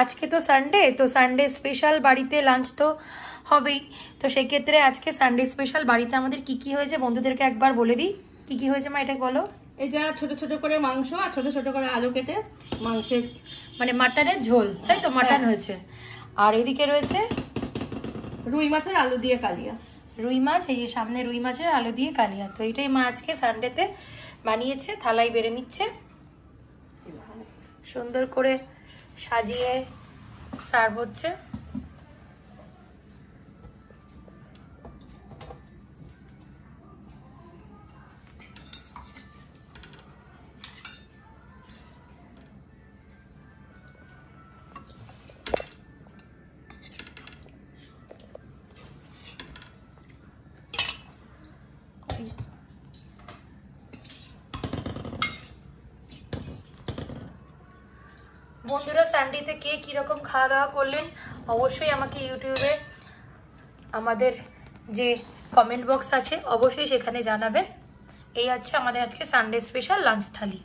আজকে তো সানডে তো সানডে স্পেশাল বাড়িতে লাঞ্চ তো হবেই তো সেক্ষেত্রে আজকে সানডে স্পেশাল বাড়িতে আমাদের কি কি হয়েছে বন্ধুদেরকে একবার বলে দিই কি কি হয়েছে মা এটা বলো এটা ছোট ছোট করে মাংস আর ছোট ছোট করে আলু কেটে মাংসের মানে মাটনের ঝোল তাই তো মাটন হ্যাঁ। হয়েছে আর এদিকে রয়েছে রুই মাছের আলু দিয়ে কালিয়া রুই মাছ এই যে সামনে রুই মাছের আলু দিয়ে কালিয়া তো এটাই মা আজকে সানডেতে বানিয়েছে থালাই বেড়ে নিচ্ছে সুন্দর করে সাজিয়ে সার্ভ হচ্ছে বন্ধুরা স্যান্ডিতে কে কীরকম খাওয়া দাওয়া করলেন অবশ্যই আমাকে ইউটিউবে আমাদের যে কমেন্ট বক্স আছে অবশ্যই সেখানে জানাবেন এই হচ্ছে আমাদের আজকে সানডে স্পেশাল লাঞ্চ থালি